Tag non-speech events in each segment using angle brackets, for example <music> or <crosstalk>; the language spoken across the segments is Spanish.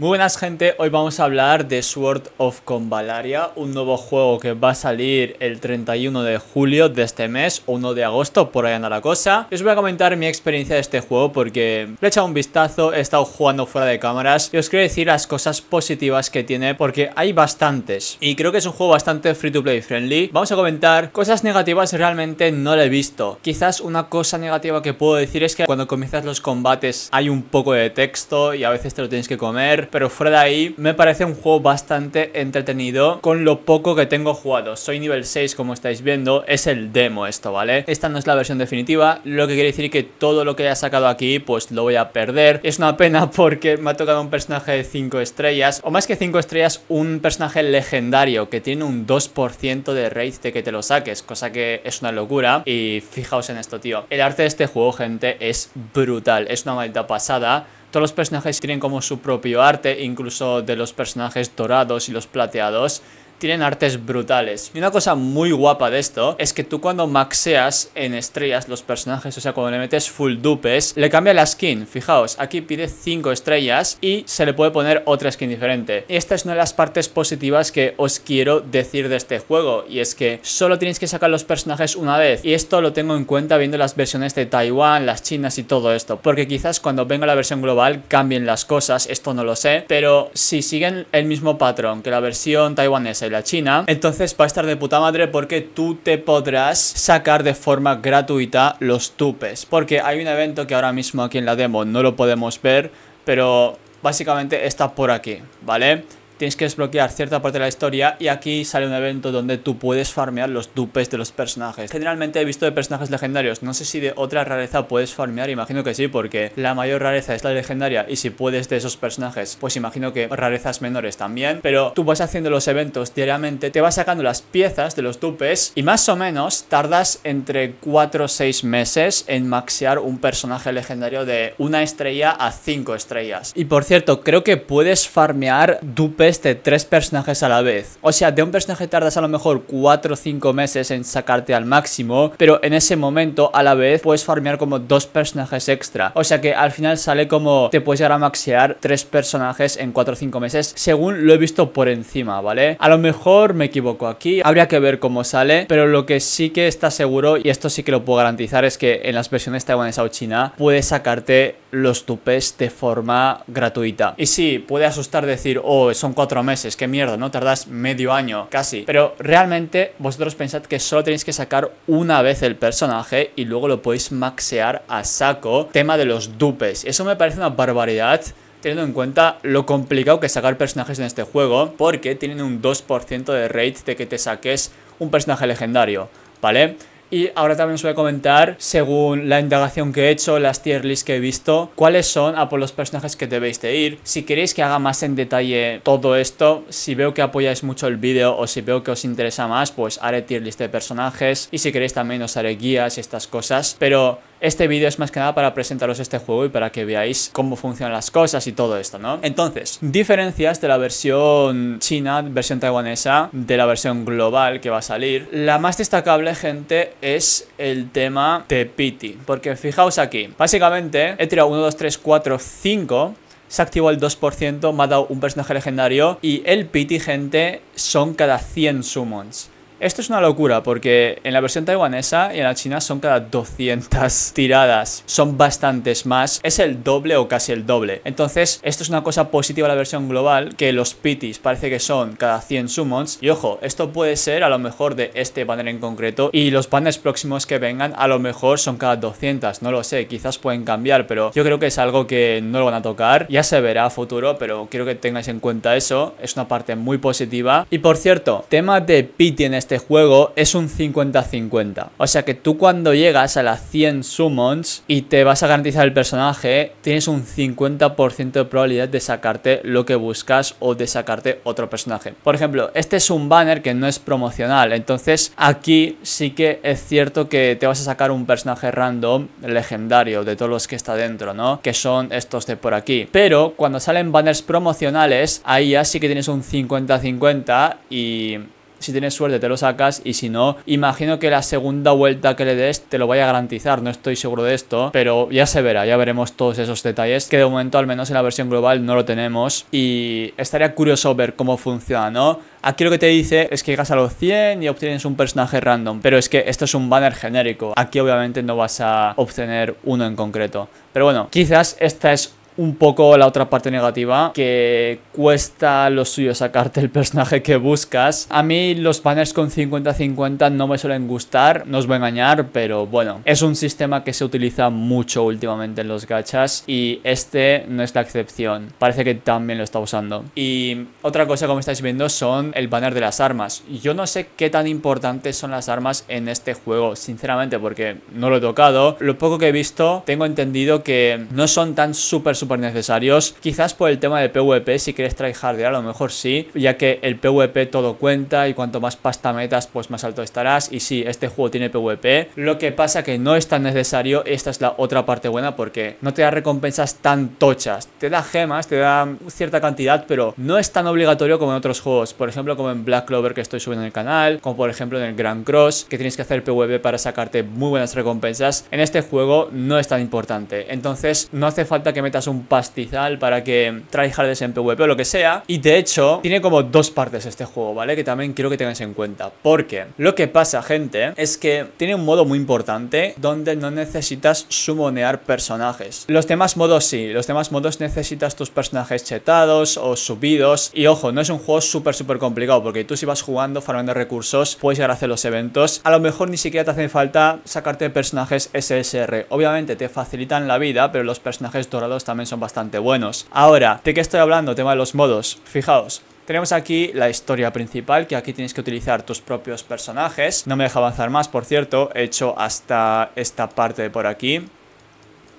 Muy buenas gente, hoy vamos a hablar de Sword of Convalaria, un nuevo juego que va a salir el 31 de julio de este mes o 1 de agosto, por ahí anda la cosa. os voy a comentar mi experiencia de este juego porque le he echado un vistazo, he estado jugando fuera de cámaras y os quiero decir las cosas positivas que tiene porque hay bastantes y creo que es un juego bastante free to play friendly. Vamos a comentar cosas negativas realmente no lo he visto. Quizás una cosa negativa que puedo decir es que cuando comienzas los combates hay un poco de texto y a veces te lo tienes que comer pero fuera de ahí me parece un juego bastante entretenido con lo poco que tengo jugado. Soy nivel 6 como estáis viendo, es el demo esto, ¿vale? Esta no es la versión definitiva, lo que quiere decir que todo lo que haya sacado aquí pues lo voy a perder. Es una pena <laughs> porque me ha tocado un personaje de 5 estrellas, o más que 5 estrellas, un personaje legendario que tiene un 2% de rate de que te lo saques, cosa que es una locura. Y fijaos en esto, tío. El arte de este juego, gente, es brutal, es una maldita pasada todos los personajes tienen como su propio arte, incluso de los personajes dorados y los plateados tienen artes brutales. Y una cosa muy guapa de esto es que tú cuando maxeas en estrellas los personajes, o sea, cuando le metes full dupes, le cambia la skin. Fijaos, aquí pide 5 estrellas y se le puede poner otra skin diferente. Y Esta es una de las partes positivas que os quiero decir de este juego y es que solo tienes que sacar los personajes una vez. Y esto lo tengo en cuenta viendo las versiones de Taiwán, las chinas y todo esto. Porque quizás cuando venga la versión global cambien las cosas, esto no lo sé. Pero si siguen el mismo patrón que la versión taiwanesa la China. Entonces va a estar de puta madre porque tú te podrás sacar de forma gratuita los tupes. Porque hay un evento que ahora mismo aquí en la demo no lo podemos ver, pero básicamente está por aquí, ¿vale? tienes que desbloquear cierta parte de la historia y aquí sale un evento donde tú puedes farmear los dupes de los personajes. Generalmente he visto de personajes legendarios, no sé si de otra rareza puedes farmear, imagino que sí, porque la mayor rareza es la legendaria y si puedes de esos personajes, pues imagino que rarezas menores también, pero tú vas haciendo los eventos diariamente, te vas sacando las piezas de los dupes y más o menos tardas entre 4 o 6 meses en maxear un personaje legendario de una estrella a 5 estrellas. Y por cierto, creo que puedes farmear dupes este tres personajes a la vez. O sea, de un personaje tardas a lo mejor 4 o 5 meses en sacarte al máximo, pero en ese momento a la vez puedes farmear como dos personajes extra. O sea que al final sale como te puedes llegar a maxear tres personajes en 4 o 5 meses, según lo he visto por encima, ¿vale? A lo mejor me equivoco aquí, habría que ver cómo sale, pero lo que sí que está seguro, y esto sí que lo puedo garantizar, es que en las versiones taiwanesa o china puedes sacarte los tupes de forma gratuita. Y sí, puede asustar decir, oh, son 4 meses, qué mierda, ¿no? tardas medio año casi. Pero realmente vosotros pensad que solo tenéis que sacar una vez el personaje y luego lo podéis maxear a saco. Tema de los dupes. Eso me parece una barbaridad teniendo en cuenta lo complicado que es sacar personajes en este juego, porque tienen un 2% de rate de que te saques un personaje legendario, ¿vale? Y ahora también os voy a comentar, según la indagación que he hecho, las tier lists que he visto, cuáles son a ah, por pues, los personajes que debéis de ir. Si queréis que haga más en detalle todo esto, si veo que apoyáis mucho el vídeo o si veo que os interesa más, pues haré tier list de personajes. Y si queréis también os haré guías y estas cosas. Pero este vídeo es más que nada para presentaros este juego y para que veáis cómo funcionan las cosas y todo esto, ¿no? Entonces, diferencias de la versión china, versión taiwanesa, de la versión global que va a salir. La más destacable, gente, es el tema de Pity. Porque fijaos aquí, básicamente he tirado 1, 2, 3, 4, 5 se activó el 2%, me ha dado un personaje legendario y el Pity, gente, son cada 100 summons. Esto es una locura porque en la versión taiwanesa y en la china son cada 200 tiradas, son bastantes más, es el doble o casi el doble. Entonces, esto es una cosa positiva de la versión global, que los pitis parece que son cada 100 summons, y ojo, esto puede ser a lo mejor de este banner en concreto, y los banners próximos que vengan a lo mejor son cada 200, no lo sé, quizás pueden cambiar, pero yo creo que es algo que no lo van a tocar, ya se verá a futuro, pero quiero que tengáis en cuenta eso, es una parte muy positiva. Y por cierto, tema de pity en este este juego es un 50-50. O sea que tú cuando llegas a las 100 summons y te vas a garantizar el personaje, tienes un 50% de probabilidad de sacarte lo que buscas o de sacarte otro personaje. Por ejemplo, este es un banner que no es promocional, entonces aquí sí que es cierto que te vas a sacar un personaje random legendario de todos los que está dentro, ¿no? Que son estos de por aquí. Pero cuando salen banners promocionales, ahí ya sí que tienes un 50-50 y si tienes suerte te lo sacas y si no, imagino que la segunda vuelta que le des te lo vaya a garantizar, no estoy seguro de esto, pero ya se verá, ya veremos todos esos detalles que de momento al menos en la versión global no lo tenemos y estaría curioso ver cómo funciona, ¿no? Aquí lo que te dice es que llegas a los 100 y obtienes un personaje random, pero es que esto es un banner genérico, aquí obviamente no vas a obtener uno en concreto. Pero bueno, quizás esta es un poco la otra parte negativa, que cuesta lo suyo sacarte el personaje que buscas. A mí los banners con 50-50 no me suelen gustar, no os voy a engañar, pero bueno, es un sistema que se utiliza mucho últimamente en los gachas y este no es la excepción. Parece que también lo está usando. Y otra cosa como estáis viendo son el banner de las armas. Yo no sé qué tan importantes son las armas en este juego, sinceramente, porque no lo he tocado. Lo poco que he visto, tengo entendido que no son tan súper, súper necesarios. Quizás por el tema de PvP, si quieres tryhardear, a lo mejor sí, ya que el PvP todo cuenta y cuanto más pasta metas, pues más alto estarás. Y sí, este juego tiene PvP. Lo que pasa que no es tan necesario, esta es la otra parte buena porque no te da recompensas tan tochas. Te da gemas, te da cierta cantidad, pero no es tan obligatorio como en otros juegos. Por ejemplo, como en Black Clover que estoy subiendo en el canal, como por ejemplo en el Grand Cross, que tienes que hacer PvP para sacarte muy buenas recompensas. En este juego no es tan importante. Entonces, no hace falta que metas un pastizal para que tryhardes en PvP o lo que sea. Y de hecho, tiene como dos partes este juego, ¿vale? Que también quiero que tengas en cuenta. Porque lo que pasa, gente, es que tiene un modo muy importante donde no necesitas sumonear personajes. Los demás modos sí, los demás modos necesitas tus personajes chetados o subidos. Y ojo, no es un juego súper, súper complicado, porque tú si vas jugando, farmando recursos, puedes llegar a hacer los eventos. A lo mejor ni siquiera te hace falta sacarte personajes SSR. Obviamente te facilitan la vida, pero los personajes dorados también son bastante buenos. Ahora, ¿de qué estoy hablando? Tema de los modos. Fijaos, tenemos aquí la historia principal, que aquí tienes que utilizar tus propios personajes. No me deja avanzar más, por cierto. He hecho hasta esta parte de por aquí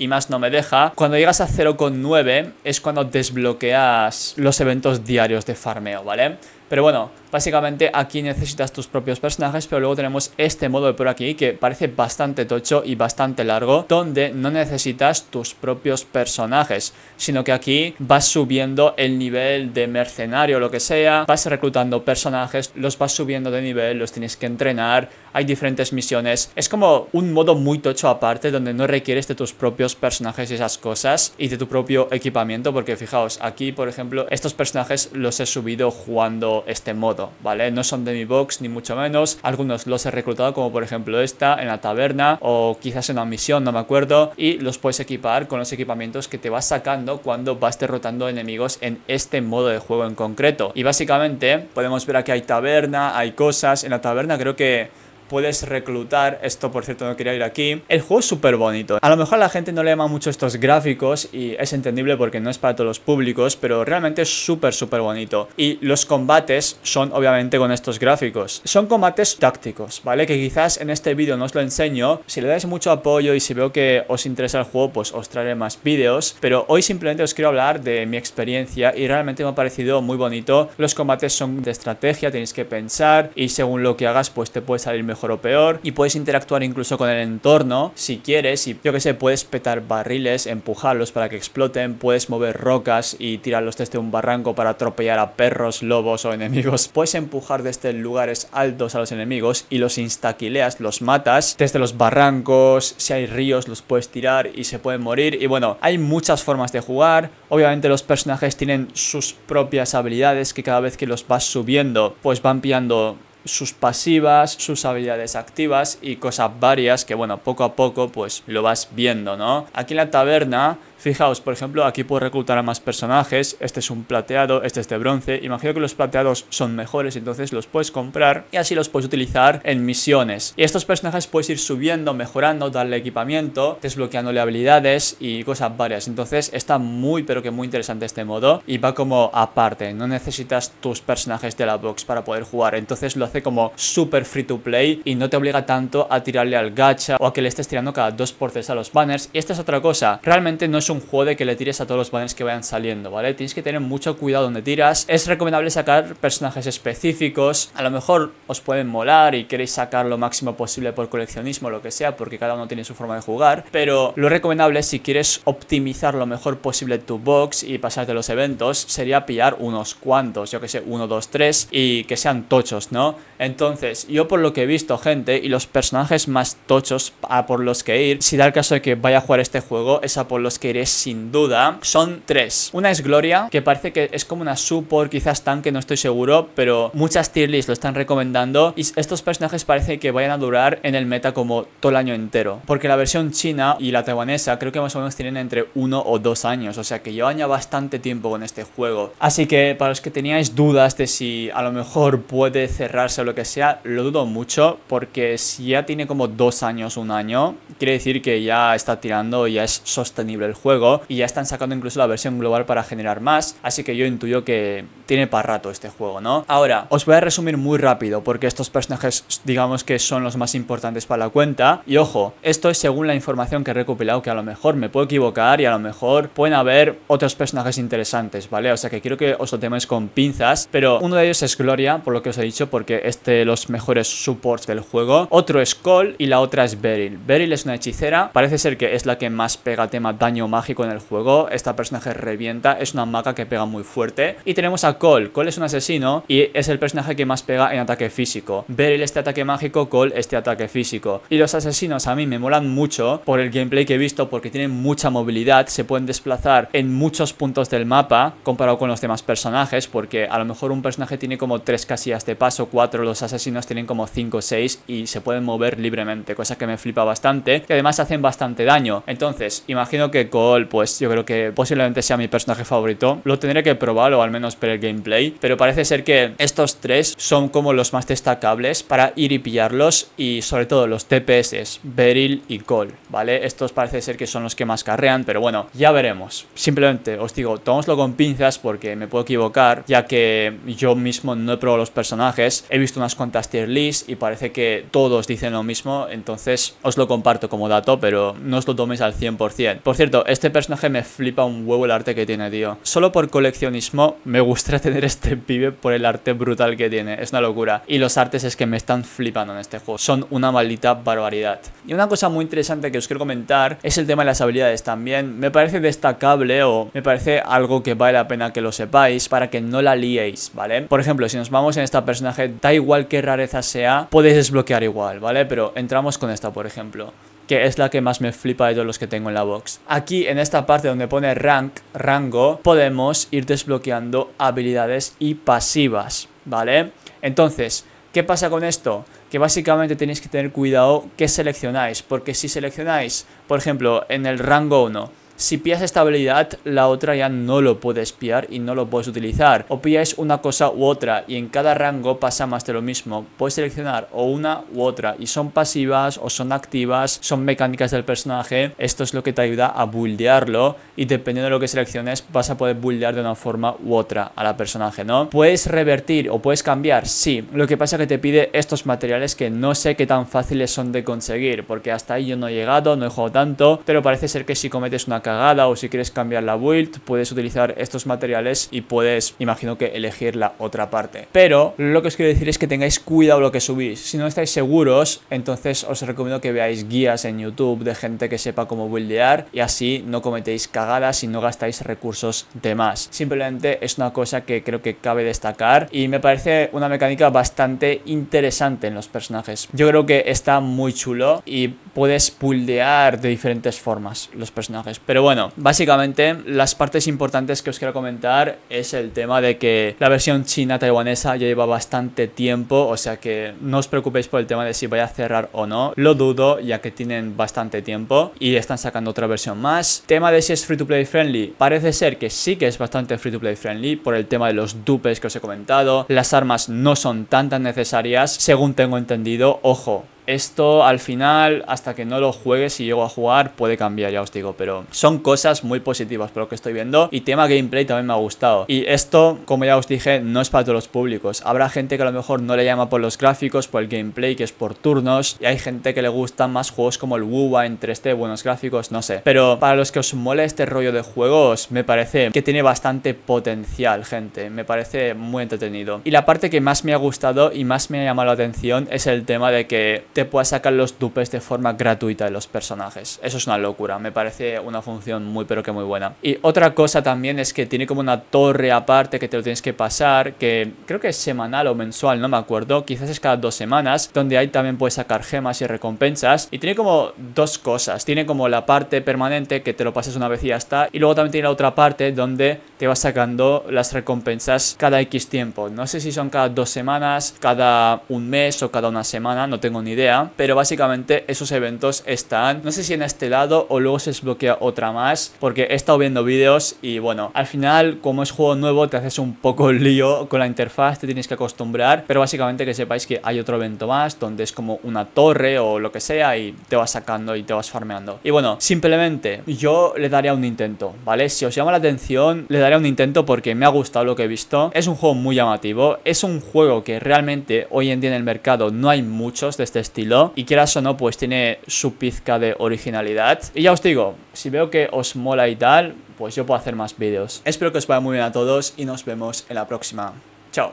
y más no me deja. Cuando llegas a 0,9 es cuando desbloqueas los eventos diarios de farmeo, ¿vale? Pero bueno, básicamente aquí necesitas tus propios personajes, pero luego tenemos este modo de por aquí que parece bastante tocho y bastante largo, donde no necesitas tus propios personajes, sino que aquí vas subiendo el nivel de mercenario o lo que sea, vas reclutando personajes, los vas subiendo de nivel, los tienes que entrenar, hay diferentes misiones, es como un modo muy tocho aparte donde no requieres de tus propios personajes y esas cosas y de tu propio equipamiento, porque fijaos, aquí por ejemplo estos personajes los he subido jugando este modo, ¿vale? No son de mi box ni mucho menos, algunos los he reclutado como por ejemplo esta en la taberna o quizás en una misión, no me acuerdo, y los puedes equipar con los equipamientos que te vas sacando cuando vas derrotando enemigos en este modo de juego en concreto. Y básicamente podemos ver aquí hay taberna, hay cosas, en la taberna creo que puedes reclutar. Esto, por cierto, no quería ir aquí. El juego es súper bonito. A lo mejor la gente no le ama mucho estos gráficos y es entendible porque no es para todos los públicos, pero realmente es súper, súper bonito. Y los combates son, obviamente, con estos gráficos. Son combates tácticos, ¿vale? Que quizás en este vídeo no os lo enseño. Si le dais mucho apoyo y si veo que os interesa el juego, pues os traeré más vídeos. Pero hoy simplemente os quiero hablar de mi experiencia y realmente me ha parecido muy bonito. Los combates son de estrategia, tenéis que pensar y según lo que hagas, pues te puede salir mejor o peor. Y puedes interactuar incluso con el entorno si quieres. Y yo que sé, puedes petar barriles, empujarlos para que exploten. Puedes mover rocas y tirarlos desde un barranco para atropellar a perros, lobos o enemigos. <laughs> Puedes empujar desde lugares altos a los enemigos y los instaquileas, los matas. Desde los barrancos, si hay ríos, los puedes tirar y se pueden morir. Y bueno, hay muchas formas de jugar. Obviamente los personajes tienen sus propias habilidades que cada vez que los vas subiendo, pues van pillando sus pasivas, sus habilidades activas y cosas varias que, bueno, poco a poco pues lo vas viendo, ¿no? Aquí en la taberna Fijaos, por ejemplo, aquí puedes reclutar a más personajes, este es un plateado, este es de bronce, imagino que los plateados son mejores, entonces los puedes comprar y así los puedes utilizar en misiones. Y estos personajes puedes ir subiendo, mejorando, darle equipamiento, desbloqueándole habilidades y cosas varias, entonces está muy pero que muy interesante este modo y va como aparte, no necesitas tus personajes de la box para poder jugar, entonces lo haces como súper free to play y no te obliga tanto a tirarle al gacha o a que le estés tirando cada dos porces a los banners. Y esta es otra cosa, realmente no es un juego de que le tires a todos los banners que vayan saliendo, ¿vale? Tienes que tener mucho cuidado donde tiras. Es recomendable sacar personajes específicos, a lo mejor os pueden molar y queréis sacar lo máximo posible por coleccionismo o lo que sea, porque cada uno tiene su forma de jugar, pero lo recomendable si quieres optimizar lo mejor posible tu box y pasarte los eventos, sería pillar unos cuantos, yo que sé, uno, dos, tres, y que sean tochos, ¿no? Entonces, yo por lo que he visto, gente, y los personajes más tochos a por los que ir, si da el caso de que vaya a jugar este juego, es a por los que iré sin duda, son tres. Una es Gloria, que parece que es como una support, quizás que no estoy seguro, pero muchas tier list lo están recomendando, y estos personajes parece que vayan a durar en el meta como todo el año entero. Porque la versión china y la taiwanesa creo que más o menos tienen entre uno o dos años, o sea que llevan ya bastante tiempo con este juego. Así que para los que teníais dudas de si a lo mejor puede cerrar o lo que sea, lo dudo mucho porque si ya tiene como dos años, un año, quiere decir que ya está tirando, ya es sostenible el juego y ya están sacando incluso la versión global para generar más, así que yo intuyo que tiene para rato este juego, ¿no? Ahora, os voy a resumir muy rápido porque estos personajes digamos que son los más importantes para la cuenta y ojo, esto es según la información que he recopilado que a lo mejor me puedo equivocar y a lo mejor pueden haber otros personajes interesantes, ¿vale? O sea que quiero que os lo temáis con pinzas, pero uno de ellos es Gloria, por lo que os he dicho, porque este, los mejores supports del juego. Otro es Cole y la otra es Beryl. Beryl es una hechicera, parece ser que es la que más pega tema daño mágico en el juego. Esta personaje revienta, es una maca que pega muy fuerte. Y tenemos a Cole. Cole es un asesino y es el personaje que más pega en ataque físico. Beryl este ataque mágico, Cole este ataque físico. Y los asesinos a mí me molan mucho por el gameplay que he visto porque tienen mucha movilidad, se pueden desplazar en muchos puntos del mapa comparado con los demás personajes porque a lo mejor un personaje tiene como tres casillas de paso, cuatro los asesinos tienen como 5 o 6 y se pueden mover libremente, cosa que me flipa bastante, que además hacen bastante daño. Entonces, imagino que Cole, pues yo creo que posiblemente sea mi personaje favorito. Lo tendré que probar o al menos ver el gameplay, pero parece ser que estos tres son como los más destacables para ir y pillarlos y sobre todo los TPS, Beryl y Cole, ¿vale? Estos parece ser que son los que más carrean, pero bueno, ya veremos. Simplemente os digo, tomámoslo con pinzas porque me puedo equivocar, ya que yo mismo no he probado los personajes visto unas cuantas tier lists y parece que todos dicen lo mismo, entonces os lo comparto como dato, pero no os lo toméis al 100%. Por cierto, este personaje me flipa un huevo el arte que tiene, tío. Solo por coleccionismo me gustaría <laughs> tener este pibe por el arte brutal que tiene, es una locura. Y los artes es que me están flipando en este juego, son una maldita barbaridad. Y una cosa muy interesante que os quiero comentar es el tema de las habilidades también. Me parece destacable o me parece algo que vale la pena que lo sepáis para que no la liéis, ¿vale? Por ejemplo, si nos vamos en este personaje da igual que rareza sea, podéis desbloquear igual, ¿vale? Pero entramos con esta, por ejemplo que es la que más me flipa de todos los que tengo en la box. Aquí, en esta parte donde pone rank, rango, podemos ir desbloqueando habilidades y pasivas, ¿vale? Entonces, ¿qué pasa con esto? Que básicamente tenéis que tener cuidado qué seleccionáis, porque si seleccionáis, por ejemplo, en el rango 1, si pillas esta habilidad, la otra ya no lo puedes pillar y no lo puedes utilizar. O pillas una cosa u otra y en cada rango pasa más de lo mismo. Puedes seleccionar o una u otra y son pasivas o son activas, son mecánicas del personaje. Esto es lo que te ayuda a buildearlo y dependiendo de lo que selecciones vas a poder buildear de una forma u otra a la personaje, ¿no? Puedes revertir o puedes cambiar, sí. Lo que pasa es que te pide estos materiales que no sé qué tan fáciles son de conseguir porque hasta ahí yo no he llegado, no he jugado tanto, pero parece ser que si cometes una cagada o si quieres cambiar la build, puedes utilizar estos materiales y puedes, imagino que, elegir la otra parte. Pero lo que os quiero decir es que tengáis cuidado lo que subís. Si no estáis seguros, entonces os recomiendo que veáis guías en YouTube de gente que sepa cómo buildear y así no cometéis cagadas y no gastáis recursos de más. Simplemente es una cosa que creo que cabe destacar y me parece una mecánica bastante interesante en los personajes. Yo creo que está muy chulo y puedes buildear de diferentes formas los personajes, pero pero bueno, básicamente las partes importantes que os quiero comentar es el tema de que la versión china taiwanesa ya lleva bastante tiempo, o sea que no os preocupéis por el tema de si vaya a cerrar o no, lo dudo ya que tienen bastante tiempo y están sacando otra versión más. Tema de si es free to play friendly, parece ser que sí que es bastante free to play friendly por el tema de los dupes que os he comentado, las armas no son tan tan necesarias según tengo entendido, ojo, esto al final, hasta que no lo juegues y llego a jugar, puede cambiar, ya os digo, pero son cosas muy positivas por lo que estoy viendo y tema gameplay también me ha gustado. Y esto, como ya os dije, no es para todos los públicos. Habrá gente que a lo mejor no le llama por los gráficos, por el gameplay, que es por turnos, y hay gente que le gustan más juegos como el WUWA en 3D, buenos gráficos, no sé. Pero para los que os mole este rollo de juegos, me parece que tiene bastante potencial, gente. Me parece muy entretenido. Y la parte que más me ha gustado y más me ha llamado la atención es el tema de que te puedas sacar los dupes de forma gratuita de los personajes. Eso es una locura, me parece una función muy pero que muy buena. Y otra cosa también es que tiene como una torre aparte que te lo tienes que pasar, que creo que es semanal o mensual, no me acuerdo, quizás es cada dos semanas, donde ahí también puedes sacar gemas y recompensas. Y tiene como dos cosas, tiene como la parte permanente que te lo pasas una vez y ya está, y luego también tiene la otra parte donde te vas sacando las recompensas cada X tiempo. No sé si son cada dos semanas, cada un mes o cada una semana, no tengo ni idea pero básicamente esos eventos están, no sé si en este lado o luego se desbloquea otra más, porque he estado viendo vídeos y bueno, al final como es juego nuevo te haces un poco el lío con la interfaz, te tienes que acostumbrar, pero básicamente que sepáis que hay otro evento más donde es como una torre o lo que sea y te vas sacando y te vas farmeando. Y bueno, simplemente yo le daría un intento, ¿vale? Si os llama la atención, le daría un intento porque me ha gustado lo que he visto. Es un juego muy llamativo, es un juego que realmente hoy en día en el mercado no hay muchos de este estilo y quieras o no pues tiene su pizca de originalidad y ya os digo, si veo que os mola y tal, pues yo puedo hacer más vídeos. Espero que os vaya muy bien a todos y nos vemos en la próxima.